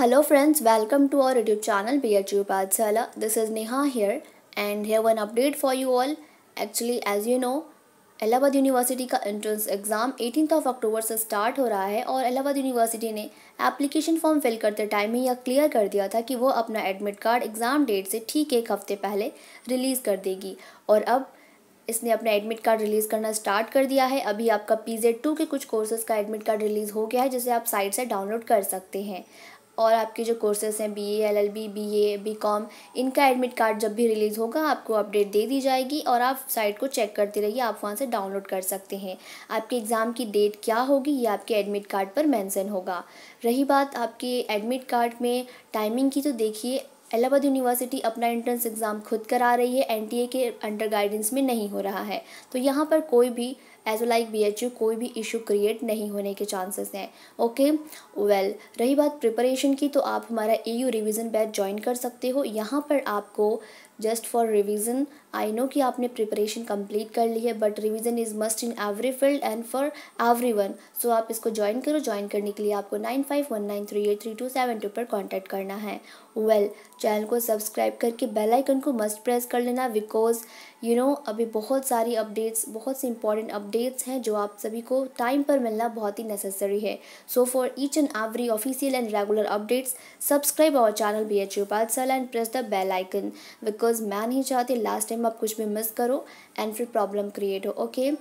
Friends welcome to our YouTube channel B H U Pathshala this is Neha here and here one update for you all actually as you know Allahabad university का entrance exam eighteen of October से start हो रहा है और Allahabad university ने application form fill करते time ही यह क्लियर कर दिया था कि वो अपना एडमिट कार्ड एग्ज़ाम डेट से ठीक एक हफ़्ते पहले रिलीज़ कर देगी और अब इसने अपना एडमिट कार्ड रिलीज़ करना स्टार्ट कर दिया है अभी आपका पी जेड टू के कुछ कोर्सेज़ का एडमिट कार्ड रिलीज़ हो गया है जिसे आप साइट से डाउनलोड कर सकते हैं और आपके जो कोर्सेज़ हैं B L L B B A B com इनका एडमिट कार्ड जब भी रिलीज़ होगा आपको अपडेट दे दी जाएगी और आप साइट को चेक करते रहिए आप वहाँ से डाउनलोड कर सकते हैं आपके एग्ज़ाम की डेट क्या होगी ये आपके एडमिट कार्ड पर मैंसन होगा रही बात आपके एडमिट कार्ड में टाइमिंग की तो देखिए इलाहाबाद यूनिवर्सिटी अपना एंट्रेंस एग्ज़ाम खुद करा रही है एनटीए के अंडर गाइडेंस में नहीं हो रहा है तो यहाँ पर कोई भी एज ओ लाइक बी कोई भी इशू क्रिएट नहीं होने के चांसेस हैं ओके वेल रही बात प्रिपरेशन की तो आप हमारा E U revision batch join कर सकते हो यहाँ पर आपको just for revision I know कि आपने प्रिपरेशन कम्प्लीट कर ली है but revision is must in every field and for every one so आप इसको ज्वाइन करो ज्वाइन करने के लिए आपको nine five one nine three eight three two seven two पर कॉन्टैक्ट करना है वेल well, चैनल को सब्सक्राइब करके बेल आइकन को मस्ट प्रेस कर लेना बिकॉज यू नो अभी बहुत सारी अपडेट्स बहुत सी इंपॉर्टेंट अपडेट्स हैं जो आप सभी को टाइम पर मिलना बहुत ही नेसेसरी है so for each and every official and regular updates subscribe our channel B H U उपाध्याल and press the bell icon because मैं नहीं चाहती लास्ट टाइम आप कुछ भी मिस करो एंड फिर प्रॉब्लम क्रिएट हो ओके okay?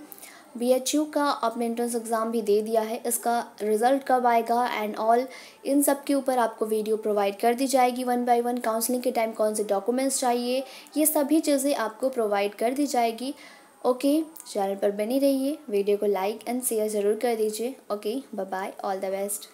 बी का आपने एंट्रेंस एग्ज़ाम भी दे दिया है इसका रिज़ल्ट कब आएगा एंड ऑल इन सब के ऊपर आपको वीडियो प्रोवाइड कर दी जाएगी वन बाय वन काउंसलिंग के टाइम कौन से डॉक्यूमेंट्स चाहिए ये सभी चीज़ें आपको प्रोवाइड कर दी जाएगी ओके चैनल पर बनी रहिए वीडियो को लाइक एंड शेयर ज़रूर कर दीजिए okay bye all the best